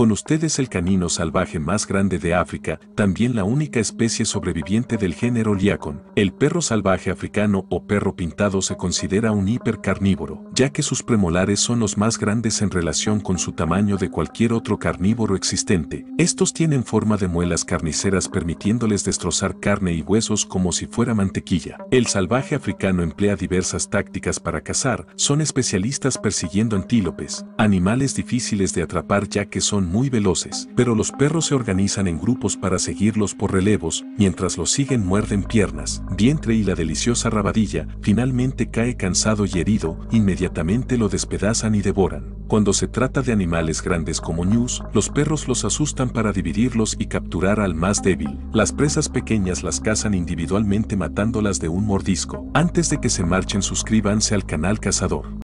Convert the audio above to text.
Con ustedes el canino salvaje más grande de África, también la única especie sobreviviente del género Liacon. El perro salvaje africano o perro pintado se considera un hipercarnívoro, ya que sus premolares son los más grandes en relación con su tamaño de cualquier otro carnívoro existente. Estos tienen forma de muelas carniceras permitiéndoles destrozar carne y huesos como si fuera mantequilla. El salvaje africano emplea diversas tácticas para cazar, son especialistas persiguiendo antílopes, animales difíciles de atrapar ya que son muy veloces, pero los perros se organizan en grupos para seguirlos por relevos, mientras los siguen muerden piernas, vientre y la deliciosa rabadilla, finalmente cae cansado y herido, inmediatamente lo despedazan y devoran. Cuando se trata de animales grandes como ñus, los perros los asustan para dividirlos y capturar al más débil. Las presas pequeñas las cazan individualmente matándolas de un mordisco. Antes de que se marchen suscríbanse al canal Cazador.